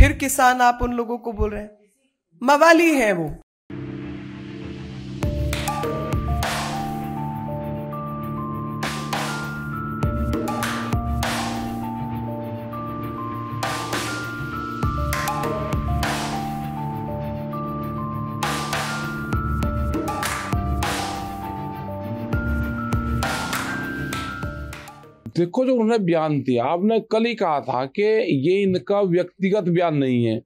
फिर किसान आप उन लोगों को बोल रहे हैं मवाली है वो देखो जो उन्होंने बयान दिया आपने कल ही कहा था कि ये इनका व्यक्तिगत बयान नहीं है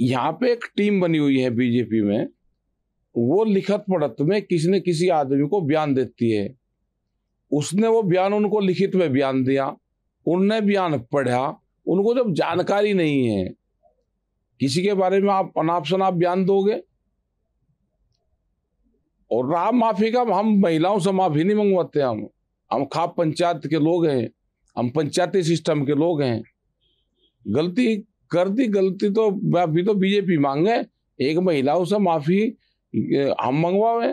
यहाँ पे एक टीम बनी हुई है बीजेपी में वो लिखत पढ़त में किसी न किसी आदमी को बयान देती है उसने वो बयान उनको लिखित में बयान दिया उनने बयान पढ़ा उनको जब जानकारी नहीं है किसी के बारे में आप अनाप शनाप बयान दोगे और राम माफी का हम महिलाओं से माफी नहीं मंगवाते हम हम खाप पंचायत के लोग हैं हम पंचायती सिस्टम के लोग हैं गलती कर दी गलती तो अभी तो बीजेपी मांगे एक महिलाओं से माफी हम मंगवावे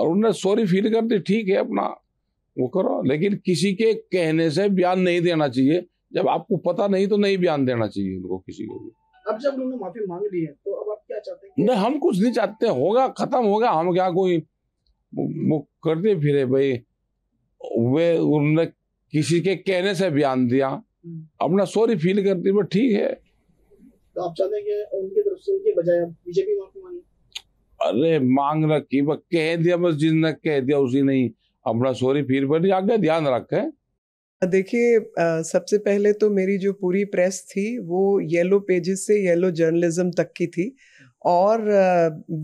और उन्हें सॉरी फील कर दी ठीक है अपना वो करो लेकिन किसी के कहने से बयान नहीं देना चाहिए जब आपको पता नहीं तो नहीं बयान देना चाहिए उनको किसी को भी अब जब उन्होंने माफी मांग ली है तो अब आप क्या चाहते हैं नहीं हम कुछ नहीं चाहते होगा खत्म होगा हम क्या कोई वो करते फिरे भाई वे उन्होंने किसी के कहने से बयान दिया हम्म। अपना सॉरी फील करती है ठीक है तो आप चाहते हैं उनकी तरफ से उनके बजाय बीजेपी अरे मांग रखी वह कह दिया बस जिसने कह दिया उसी ने अपना सॉरी फील पर आगे ध्यान रखे देखिए सबसे पहले तो मेरी जो पूरी प्रेस थी वो येलो पेजेस से येलो जर्नलिज्म तक की थी और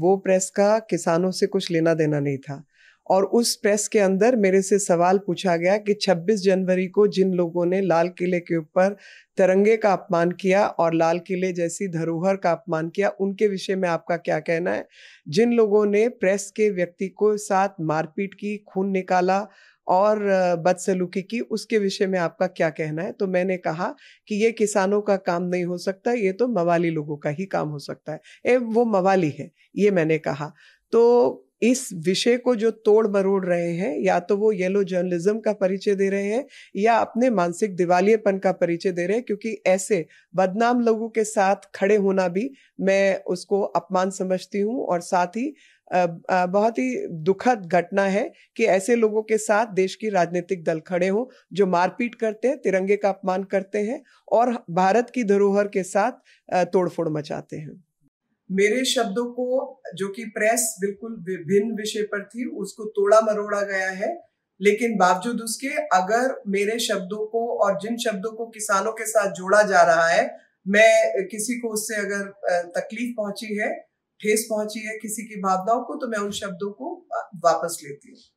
वो प्रेस का किसानों से कुछ लेना देना नहीं था और उस प्रेस के अंदर मेरे से सवाल पूछा गया कि 26 जनवरी को जिन लोगों ने लाल किले के ऊपर तिरंगे का अपमान किया और लाल किले जैसी धरोहर का अपमान किया उनके विषय में आपका क्या कहना है जिन लोगों ने प्रेस के व्यक्ति को साथ मारपीट की खून निकाला और बदसलूकी की उसके विषय में आपका क्या कहना है तो मैंने कहा कि ये किसानों का काम नहीं हो सकता ये तो मवाली लोगों का ही काम हो सकता है ए, वो मवाली है ये मैंने कहा तो इस विषय को जो तोड़ मरोड़ रहे हैं या तो वो येलो जर्नलिज्म का परिचय दे रहे हैं या अपने मानसिक दिवालियेपन का परिचय दे रहे हैं क्योंकि ऐसे बदनाम लोगों के साथ खड़े होना भी मैं उसको अपमान समझती हूँ और साथ ही बहुत ही दुखद घटना है कि ऐसे लोगों के साथ देश की राजनीतिक दल खड़े हों जो मारपीट करते हैं तिरंगे का अपमान करते हैं और भारत की धरोहर के साथ तोड़फोड़ मचाते हैं मेरे शब्दों को जो कि प्रेस बिल्कुल विभिन्न विषय पर थी उसको तोड़ा मरोड़ा गया है लेकिन बावजूद उसके अगर मेरे शब्दों को और जिन शब्दों को किसानों के साथ जोड़ा जा रहा है मैं किसी को उससे अगर तकलीफ पहुंची है ठेस पहुंची है किसी की भावनाओं को तो मैं उन शब्दों को वापस लेती हूँ